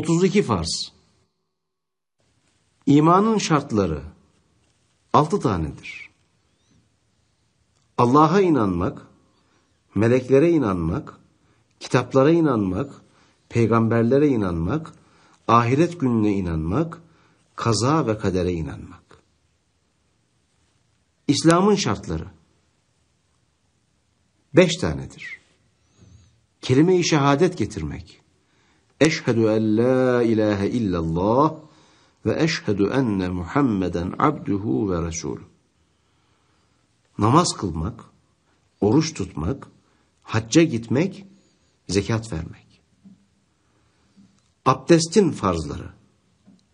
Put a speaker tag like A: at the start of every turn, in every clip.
A: 32 farz. İmanın şartları 6 tanedir. Allah'a inanmak, meleklere inanmak, kitaplara inanmak, peygamberlere inanmak, ahiret gününe inanmak, kaza ve kadere inanmak. İslam'ın şartları beş tanedir. Kelime-i şehadet getirmek, Eşhedü en la ilahe illallah ve eşhedü enne Muhammeden abduhu ve resulü. Namaz kılmak, oruç tutmak, hacca gitmek, zekat vermek. Abdestin farzları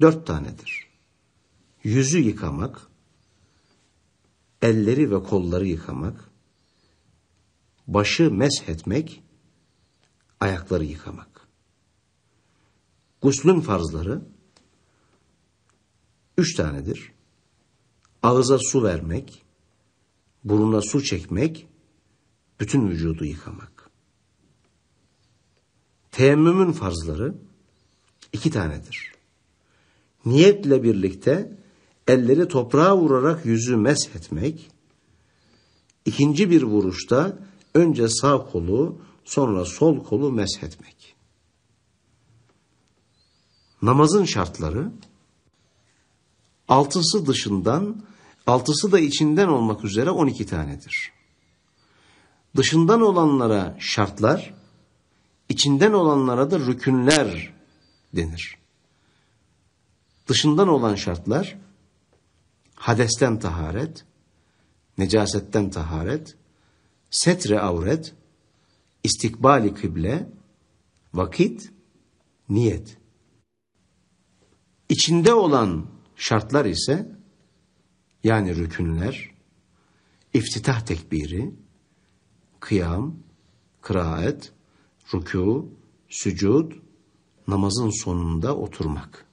A: dört tanedir. Yüzü yıkamak, elleri ve kolları yıkamak, başı mesh etmek, ayakları yıkamak. Guslün farzları üç tanedir. Ağıza su vermek, buruna su çekmek, bütün vücudu yıkamak. Teyemmümün farzları iki tanedir. Niyetle birlikte elleri toprağa vurarak yüzü mesh etmek, ikinci bir vuruşta önce sağ kolu sonra sol kolu mesh etmek namazın şartları altısı dışından altısı da içinden olmak üzere 12 tanedir. Dışından olanlara şartlar, içinden olanlara da rükünler denir. Dışından olan şartlar hadesten taharet, necasetten taharet, setre avret, istikbali kıble, vakit, niyet. İçinde olan şartlar ise yani rükünler, iftitah tekbiri, kıyam, kıraat, rükû, sücud, namazın sonunda oturmak.